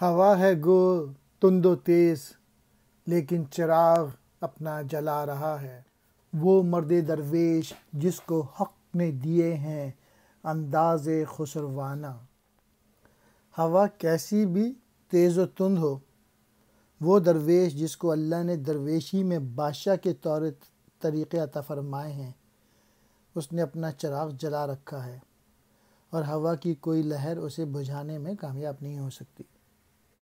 हवा है गो तुंदो तेज लेकिन चिराग अपना जला रहा है वो मर्द दरवेश जिसको हक ने दिए हैं अंदाज खुसरवाना हवा कैसी भी तेज़ व तुंद हो वो दरवेश जिसको अल्लाह ने दरवेशी में बादशाह के तौर तरीक़े अता फरमाए हैं उसने अपना चिराग जला रखा है और हवा की कोई लहर उसे बुझाने में कामयाब नहीं हो सकती